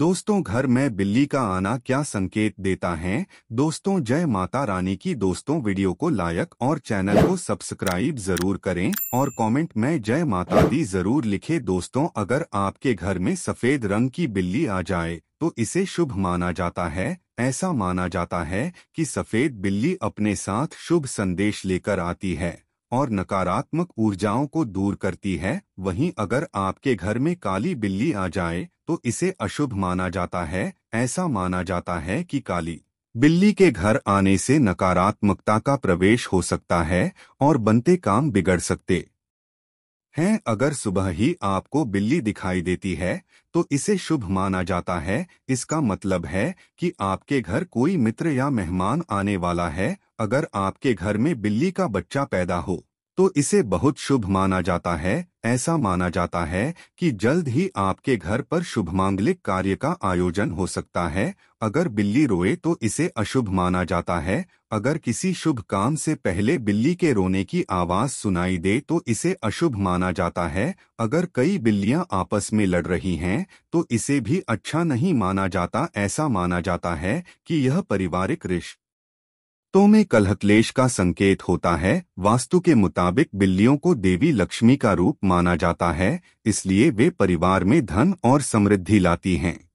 दोस्तों घर में बिल्ली का आना क्या संकेत देता है दोस्तों जय माता रानी की दोस्तों वीडियो को लायक और चैनल को सब्सक्राइब जरूर करें और कमेंट में जय माता दी जरूर लिखें दोस्तों अगर आपके घर में सफेद रंग की बिल्ली आ जाए तो इसे शुभ माना जाता है ऐसा माना जाता है कि सफेद बिल्ली अपने साथ शुभ संदेश लेकर आती है और नकारात्मक ऊर्जाओं को दूर करती है वहीं अगर आपके घर में काली बिल्ली आ जाए तो इसे अशुभ माना जाता है ऐसा माना जाता है कि काली बिल्ली के घर आने से नकारात्मकता का प्रवेश हो सकता है और बनते काम बिगड़ सकते हैं अगर सुबह ही आपको बिल्ली दिखाई देती है तो इसे शुभ माना जाता है इसका मतलब है कि आपके घर कोई मित्र या मेहमान आने वाला है अगर आपके घर में बिल्ली का बच्चा पैदा हो तो इसे बहुत शुभ माना जाता है ऐसा माना जाता है कि जल्द ही आपके घर पर शुभ मांगलिक कार्य का आयोजन हो सकता है अगर बिल्ली रोए तो इसे अशुभ माना जाता है अगर किसी शुभ काम से पहले बिल्ली के रोने की आवाज़ सुनाई दे तो इसे अशुभ माना जाता है अगर कई बिल्लियां आपस में लड़ रही हैं तो इसे भी अच्छा नहीं माना जाता ऐसा माना जाता है कि यह पारिवारिक रिश्त पत्तों में कलहकलेश का संकेत होता है वास्तु के मुताबिक बिल्लियों को देवी लक्ष्मी का रूप माना जाता है इसलिए वे परिवार में धन और समृद्धि लाती हैं